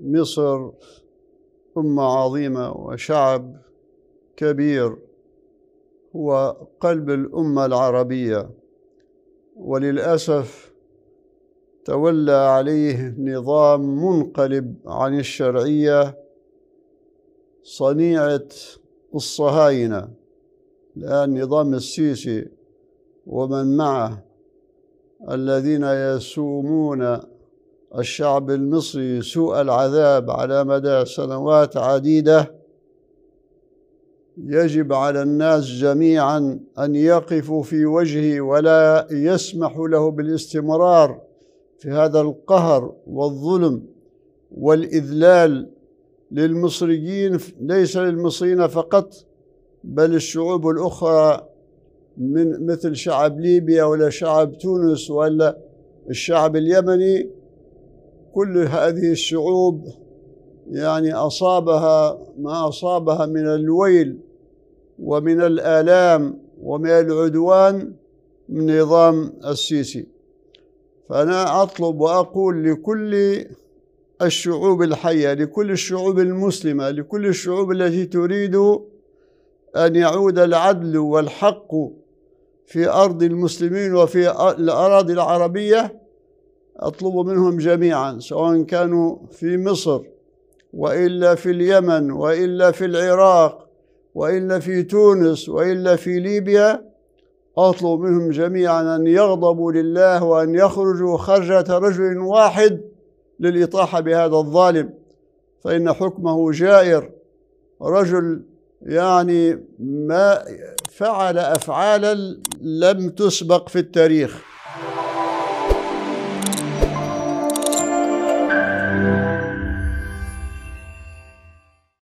مصر أمة عظيمة وشعب كبير هو قلب الأمة العربية وللأسف تولى عليه نظام منقلب عن الشرعية صنيعة الصهاينة الآن نظام السيسي ومن معه الذين يسومون الشعب المصري سوء العذاب على مدى سنوات عديدة يجب على الناس جميعا أن يقفوا في وجهه ولا يسمحوا له بالاستمرار في هذا القهر والظلم والإذلال للمصريين ليس للمصريين فقط بل الشعوب الأخرى من مثل شعب ليبيا ولا شعب تونس ولا الشعب اليمني كل هذه الشعوب يعني أصابها ما أصابها من الويل ومن الآلام ومن العدوان من نظام السيسي فأنا أطلب وأقول لكل الشعوب الحية لكل الشعوب المسلمة لكل الشعوب التي تريد أن يعود العدل والحق في أرض المسلمين وفي الأراضي العربية أطلب منهم جميعا سواء كانوا في مصر وإلا في اليمن وإلا في العراق وإلا في تونس وإلا في ليبيا أطلب منهم جميعا أن يغضبوا لله وأن يخرجوا خرجة رجل واحد للإطاحة بهذا الظالم فإن حكمه جائر رجل يعني ما فعل أفعالا لم تسبق في التاريخ